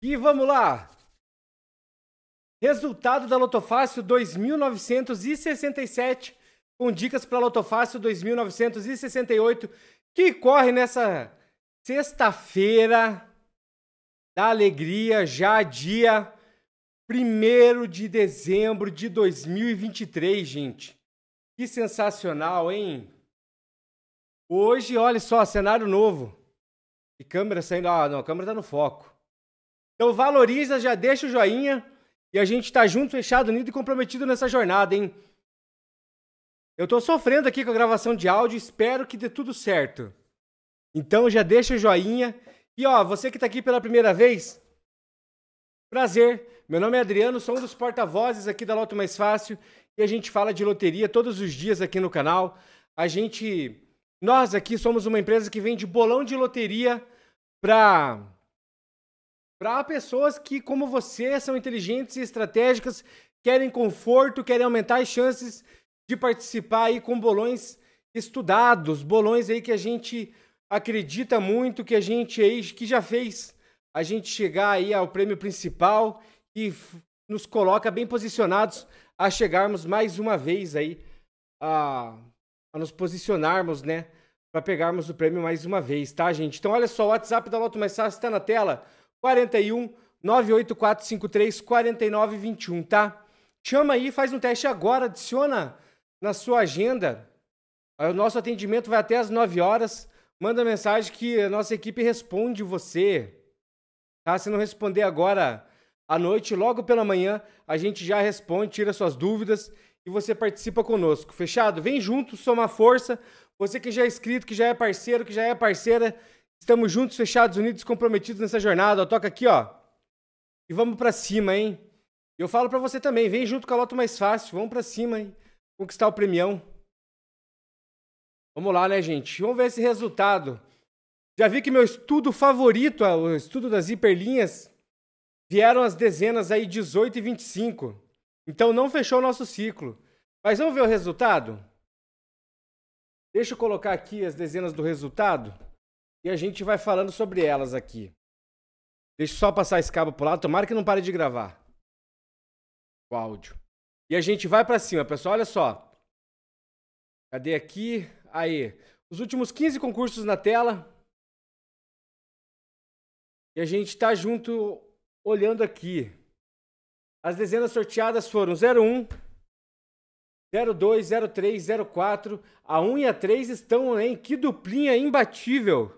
E vamos lá! Resultado da Lotofácil 2967, com dicas para Lotofácil 2968, que corre nessa sexta-feira da alegria, já dia 1 de dezembro de 2023, gente. Que sensacional, hein? Hoje, olha só, cenário novo. E câmera saindo. Ah, não, a câmera tá no foco. Então valoriza, já deixa o joinha e a gente tá junto, fechado, unido e comprometido nessa jornada, hein? Eu tô sofrendo aqui com a gravação de áudio, espero que dê tudo certo. Então já deixa o joinha. E ó, você que tá aqui pela primeira vez, prazer. Meu nome é Adriano, sou um dos porta-vozes aqui da Loto Mais Fácil e a gente fala de loteria todos os dias aqui no canal. A gente nós aqui somos uma empresa que vende bolão de loteria para para pessoas que, como você, são inteligentes e estratégicas, querem conforto, querem aumentar as chances de participar aí com bolões estudados, bolões aí que a gente acredita muito, que a gente aí que já fez a gente chegar aí ao prêmio principal e nos coloca bem posicionados a chegarmos mais uma vez aí a, a nos posicionarmos, né, para pegarmos o prêmio mais uma vez, tá, gente? Então olha só, o WhatsApp da Loto Mais Fácil está na tela. 41 98453 4921, tá? Chama aí, faz um teste agora, adiciona na sua agenda. O nosso atendimento vai até as 9 horas. Manda mensagem que a nossa equipe responde você. Tá? Se não responder agora à noite, logo pela manhã, a gente já responde, tira suas dúvidas e você participa conosco. Fechado? Vem junto, soma força. Você que já é inscrito, que já é parceiro, que já é parceira, Estamos juntos, fechados, unidos, comprometidos nessa jornada. toca aqui, ó. E vamos para cima, hein? Eu falo para você também, vem junto com a Loto Mais Fácil. Vamos para cima, hein? Conquistar o premião. Vamos lá, né, gente? Vamos ver esse resultado. Já vi que meu estudo favorito, o estudo das hiperlinhas, vieram as dezenas aí 18 e 25. Então não fechou o nosso ciclo. Mas vamos ver o resultado? Deixa eu colocar aqui as dezenas do resultado e a gente vai falando sobre elas aqui. Deixa eu só passar esse cabo pro lado, tomara que não pare de gravar o áudio. E a gente vai para cima, pessoal, olha só. Cadê aqui? Aí, os últimos 15 concursos na tela. E a gente está junto olhando aqui. As dezenas sorteadas foram 01, 02, 03, 04. A 1 e a 3 estão, em Que duplinha imbatível!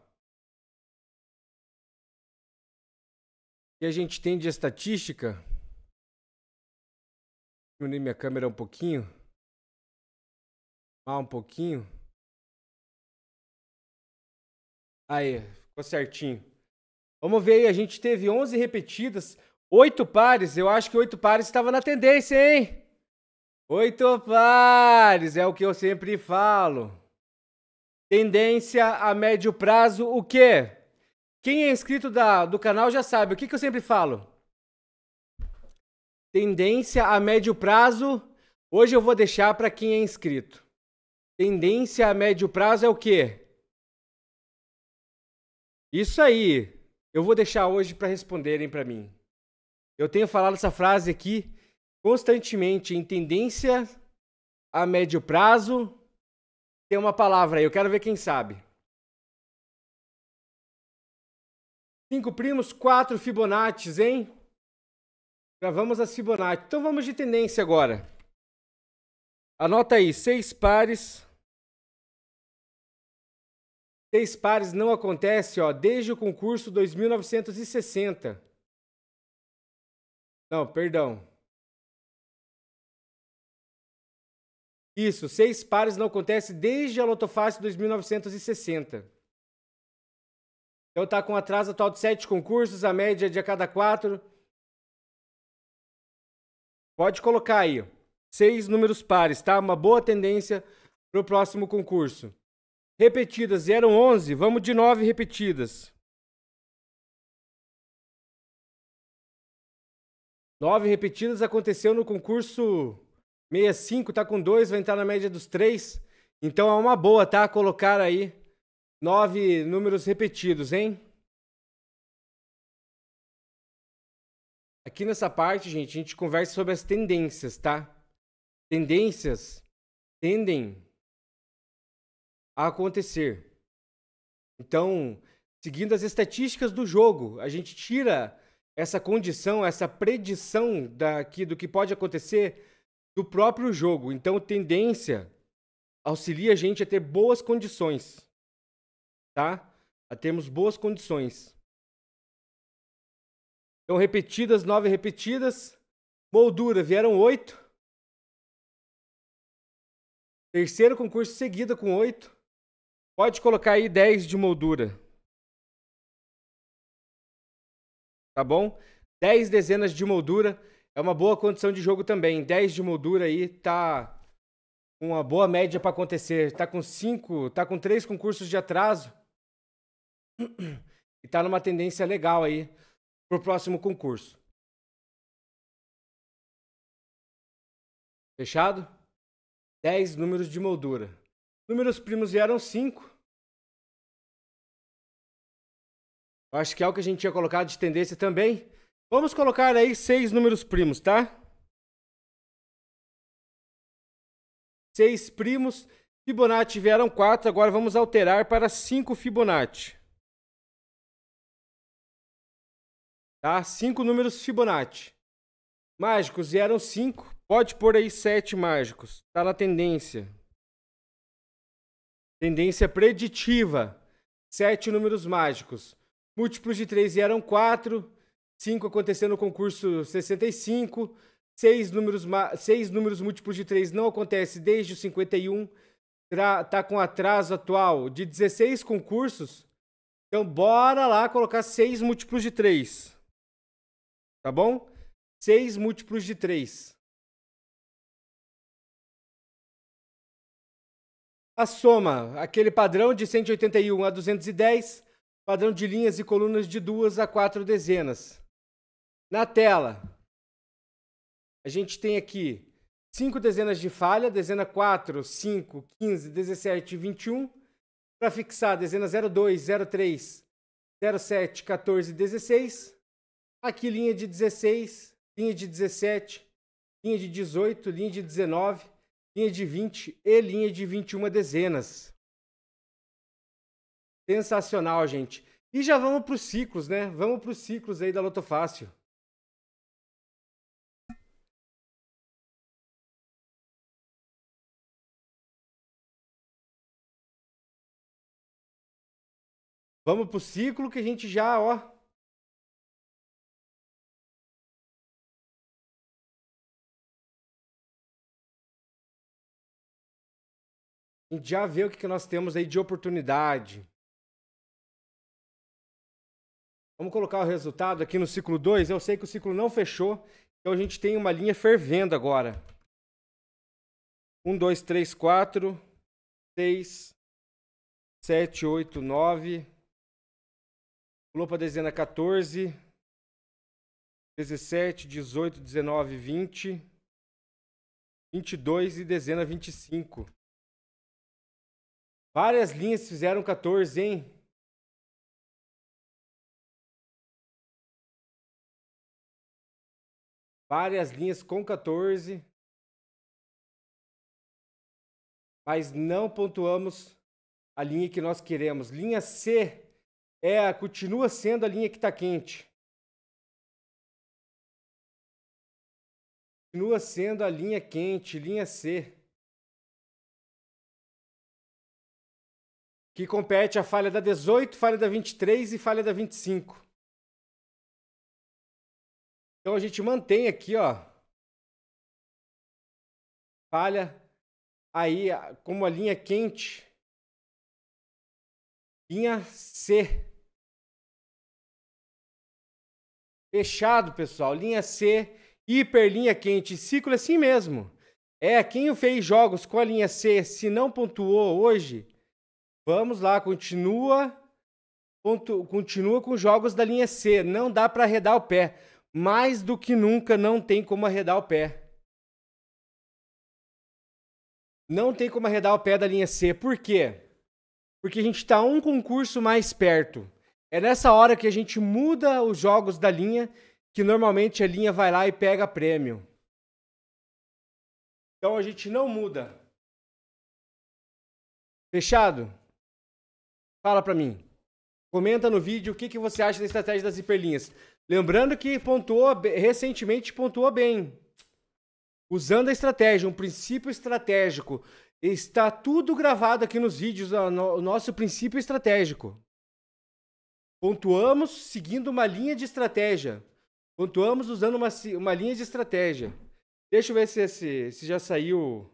que a gente tem de estatística. Unir minha câmera um pouquinho. Mal um pouquinho. Aí, ficou certinho. Vamos ver aí, a gente teve 11 repetidas, 8 pares. Eu acho que 8 pares estava na tendência, hein? 8 pares, é o que eu sempre falo. Tendência a médio prazo, o quê? Quem é inscrito da, do canal já sabe o que, que eu sempre falo. Tendência a médio prazo, hoje eu vou deixar para quem é inscrito. Tendência a médio prazo é o quê? Isso aí. Eu vou deixar hoje para responderem para mim. Eu tenho falado essa frase aqui constantemente em tendência a médio prazo. Tem uma palavra aí, eu quero ver quem sabe. Cinco primos, quatro Fibonaccis, hein? Gravamos as Fibonacci. Então vamos de tendência agora. Anota aí, seis pares. Seis pares não acontece, ó, desde o concurso 2960. Não, perdão. Isso, seis pares não acontece desde a Lotofácil 2960. Então tá com atraso atual de sete concursos, a média de a cada quatro. Pode colocar aí. Seis números pares, tá? Uma boa tendência para o próximo concurso. Repetidas eram 11, vamos de 9 repetidas. 9 repetidas aconteceu no concurso 65, tá com 2, vai entrar na média dos 3. Então é uma boa, tá? Colocar aí Nove números repetidos, hein? Aqui nessa parte, gente, a gente conversa sobre as tendências, tá? Tendências tendem a acontecer. Então, seguindo as estatísticas do jogo, a gente tira essa condição, essa predição daqui do que pode acontecer do próprio jogo. Então, tendência auxilia a gente a ter boas condições tá? A termos boas condições. Então, repetidas, nove repetidas. Moldura, vieram oito. Terceiro concurso seguida com oito. Pode colocar aí dez de moldura. Tá bom? Dez dezenas de moldura. É uma boa condição de jogo também. Dez de moldura aí tá uma boa média para acontecer. Tá com cinco, tá com três concursos de atraso e tá numa tendência legal aí pro próximo concurso. Fechado? 10 números de moldura. Números primos vieram 5. Acho que é o que a gente tinha colocado de tendência também. Vamos colocar aí seis números primos, tá? Seis primos. Fibonacci vieram quatro. Agora vamos alterar para cinco Fibonacci. Tá? Cinco números Fibonacci. Mágicos vieram cinco. Pode pôr aí sete mágicos. Tá na tendência. Tendência preditiva. Sete números mágicos. Múltiplos de três vieram quatro. Cinco acontecendo no concurso 65. Seis números, seis números múltiplos de três não acontece desde o 51 tá com atraso atual de 16 concursos. Então, bora lá colocar seis múltiplos de três Tá bom? 6 múltiplos de 3. A soma, aquele padrão de 181 a 210, padrão de linhas e colunas de 2 a 4 dezenas. Na tela, a gente tem aqui 5 dezenas de falha, dezena 4, 5, 15, 17 e 21. Para fixar, dezena 02, 03, 07, 14 e 16. Aqui linha de 16, linha de 17, linha de 18, linha de 19, linha de 20 e linha de 21 dezenas. Sensacional, gente. E já vamos para os ciclos, né? Vamos para os ciclos aí da Loto Fácil. Vamos para o ciclo que a gente já, ó, A gente já vê o que, que nós temos aí de oportunidade. Vamos colocar o resultado aqui no ciclo 2. Eu sei que o ciclo não fechou, então a gente tem uma linha fervendo agora. 1, 2, 3, 4, 6, 7, 8, 9. Pulou para a dezena 14, 17, 18, 19, 20, 22 e dezena 25. Várias linhas fizeram 14, hein? Várias linhas com 14. Mas não pontuamos a linha que nós queremos. Linha C é, continua sendo a linha que está quente. Continua sendo a linha quente, linha C. que compete a falha da 18, falha da 23 e falha da 25. Então a gente mantém aqui, ó, falha aí como a linha é quente, linha C. Fechado, pessoal. Linha C, hiperlinha quente, ciclo é assim mesmo. É, quem fez jogos com a linha C, se não pontuou hoje, Vamos lá, continua. Ponto, continua com jogos da linha C. Não dá para arredar o pé. Mais do que nunca não tem como arredar o pé. Não tem como arredar o pé da linha C. Por quê? Porque a gente está um concurso mais perto. É nessa hora que a gente muda os jogos da linha, que normalmente a linha vai lá e pega prêmio. Então a gente não muda. Fechado? Fala para mim. Comenta no vídeo o que, que você acha da estratégia das hiperlinhas. Lembrando que pontuou recentemente pontuou bem. Usando a estratégia, um princípio estratégico. Está tudo gravado aqui nos vídeos, o nosso princípio estratégico. Pontuamos seguindo uma linha de estratégia. Pontuamos usando uma, uma linha de estratégia. Deixa eu ver se, se, se já saiu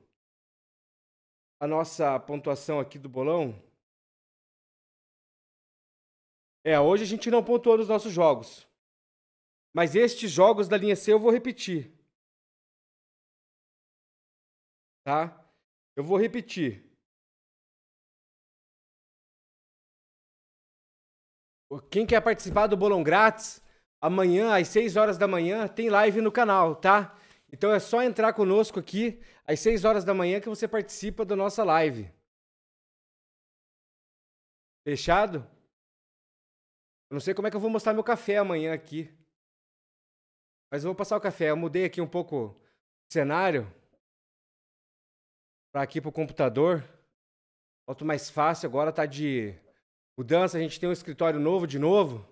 a nossa pontuação aqui do bolão. É, hoje a gente não pontuou nos nossos jogos. Mas estes jogos da linha C eu vou repetir. Tá? Eu vou repetir. Quem quer participar do Bolão Grátis, amanhã às 6 horas da manhã tem live no canal, tá? Então é só entrar conosco aqui às 6 horas da manhã que você participa da nossa live. Fechado? Eu não sei como é que eu vou mostrar meu café amanhã aqui. Mas eu vou passar o café. Eu mudei aqui um pouco o cenário. Para aqui pro computador. Outro mais fácil agora tá de mudança. A gente tem um escritório novo de novo.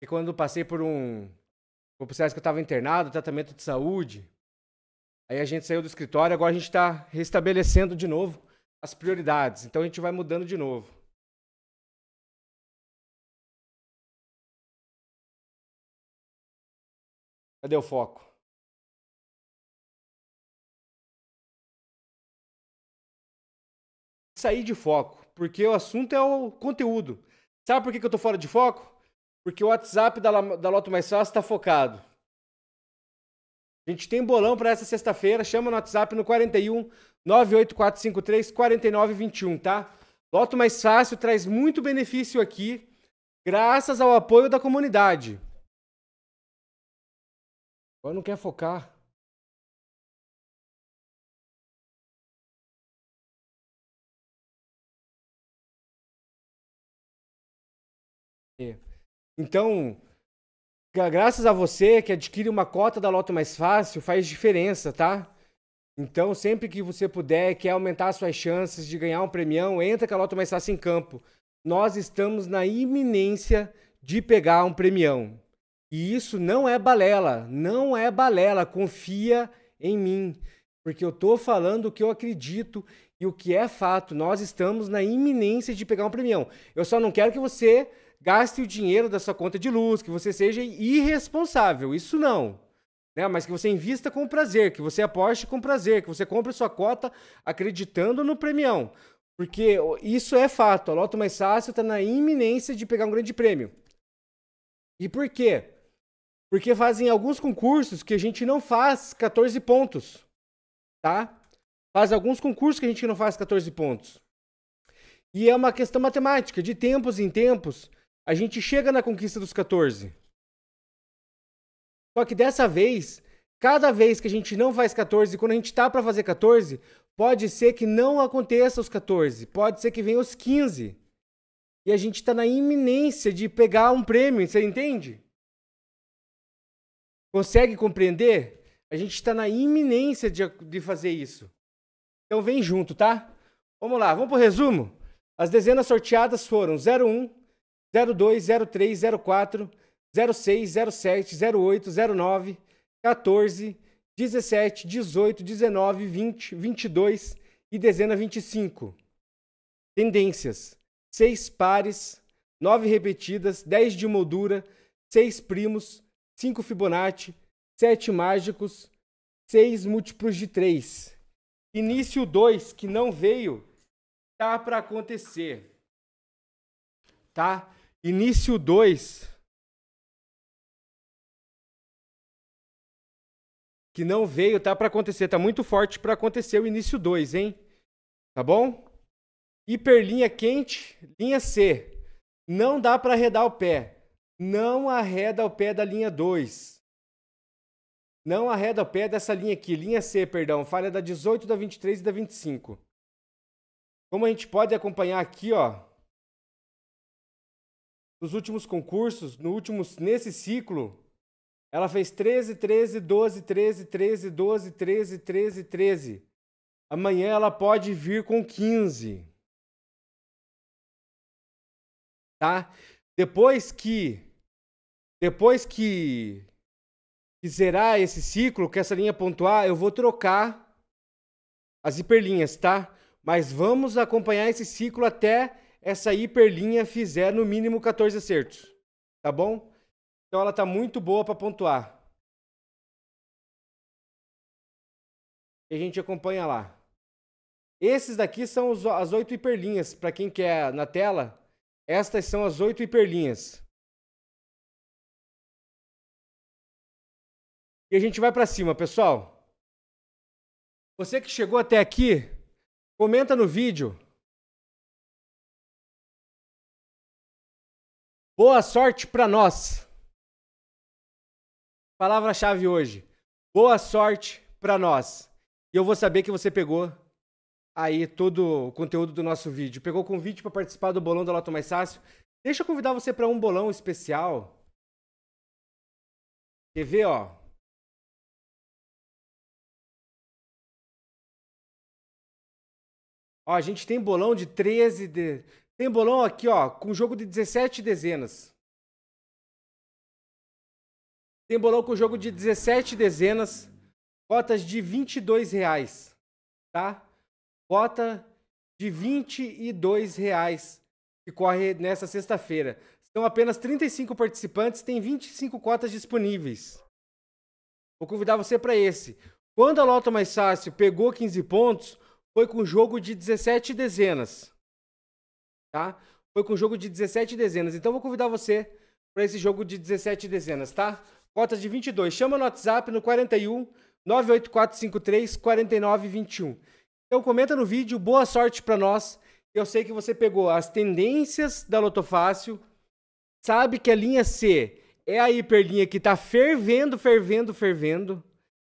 E quando eu passei por um. Vou processo que eu estava internado, tratamento de saúde. Aí a gente saiu do escritório, agora a gente está restabelecendo de novo as prioridades. Então a gente vai mudando de novo. Cadê o foco? Sair de foco, porque o assunto é o conteúdo. Sabe por que, eu tô fora de foco? Porque o WhatsApp da, da Loto Mais Fácil está focado. A gente tem bolão para essa sexta-feira. Chama no WhatsApp no 41 98453 4921, tá? Loto Mais Fácil traz muito benefício aqui, graças ao apoio da comunidade. Agora não quer focar. É. Então, graças a você que adquire uma cota da Loto Mais Fácil, faz diferença, tá? Então, sempre que você puder, quer aumentar suas chances de ganhar um premião, entra com a Loto Mais Fácil em campo. Nós estamos na iminência de pegar um premião. E isso não é balela, não é balela, confia em mim, porque eu estou falando o que eu acredito e o que é fato. Nós estamos na iminência de pegar um premião. Eu só não quero que você gaste o dinheiro da sua conta de luz, que você seja irresponsável, isso não. Né? Mas que você invista com prazer, que você aposte com prazer, que você compre sua cota acreditando no premião. Porque isso é fato, a Loto Mais Fácil está na iminência de pegar um grande prêmio. E por quê? Porque fazem alguns concursos que a gente não faz 14 pontos, tá? Faz alguns concursos que a gente não faz 14 pontos. E é uma questão matemática, de tempos em tempos, a gente chega na conquista dos 14. Só que dessa vez, cada vez que a gente não faz 14, quando a gente tá para fazer 14, pode ser que não aconteça os 14, pode ser que venha os 15. E a gente está na iminência de pegar um prêmio, você entende? Consegue compreender? A gente está na iminência de, de fazer isso. Então vem junto, tá? Vamos lá, vamos para o resumo. As dezenas sorteadas foram 01, 02, 03, 04, 06, 07, 08, 09, 14, 17, 18, 19, 20, 22 e dezena 25. Tendências: 6 pares, 9 repetidas, 10 de moldura, 6 primos, 5 Fibonacci, 7 mágicos, 6 múltiplos de 3. Início 2, que não veio, tá para acontecer. Tá? Início 2. Que não veio, tá para acontecer, tá muito forte para acontecer o início 2, hein? Tá bom? Hiperlinha quente, linha C. Não dá para arredar o pé não arreda o pé da linha 2. Não arreda o pé dessa linha aqui, linha C, perdão, falha da 18, da 23 e da 25. Como a gente pode acompanhar aqui, ó, nos últimos concursos, no último, nesse ciclo, ela fez 13, 13, 12, 13, 13, 12, 13, 13, 13. Amanhã ela pode vir com 15. Tá? Depois que depois que, que zerar esse ciclo, que essa linha pontuar, eu vou trocar as hiperlinhas, tá? Mas vamos acompanhar esse ciclo até essa hiperlinha fizer no mínimo 14 acertos, tá bom? Então ela tá muito boa para pontuar. E a gente acompanha lá. Esses daqui são os, as oito hiperlinhas. Para quem quer na tela, estas são as oito hiperlinhas. E a gente vai para cima, pessoal. Você que chegou até aqui, comenta no vídeo. Boa sorte para nós. Palavra-chave hoje. Boa sorte para nós. E eu vou saber que você pegou aí todo o conteúdo do nosso vídeo. Pegou o convite para participar do bolão da Loto Mais Fácil? Deixa eu convidar você para um bolão especial. Quer ver, ó? Ó, a gente tem bolão de 13. De... Tem bolão aqui, ó, com jogo de 17 dezenas. Tem bolão com jogo de 17 dezenas, cotas de 22 reais, tá? Cota de 22 reais que corre nessa sexta-feira. São apenas 35 participantes, tem 25 cotas disponíveis. Vou convidar você para esse. Quando a Loto Mais Fácil pegou 15 pontos, foi com jogo de 17 dezenas. Tá? Foi com jogo de 17 dezenas. Então vou convidar você para esse jogo de 17 dezenas, tá? cota de 22. Chama no WhatsApp no 41 98453 4921. Então comenta no vídeo, boa sorte para nós. Eu sei que você pegou as tendências da Lotofácil, sabe que a linha C é a hiperlinha que está fervendo, fervendo, fervendo.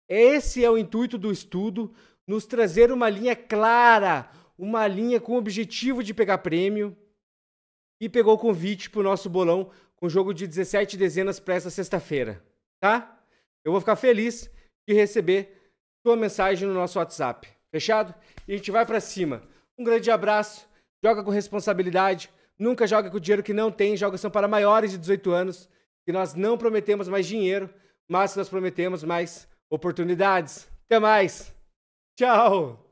Esse é o intuito do estudo, nos trazer uma linha clara, uma linha com o objetivo de pegar prêmio. E pegou o convite para o nosso bolão com jogo de 17 dezenas para essa sexta-feira, tá? Eu vou ficar feliz de receber sua mensagem no nosso WhatsApp. Fechado? E a gente vai para cima. Um grande abraço. Joga com responsabilidade. Nunca joga com dinheiro que não tem. Jogos são para maiores de 18 anos. E nós não prometemos mais dinheiro, mas nós prometemos mais oportunidades. Até mais. Tchau.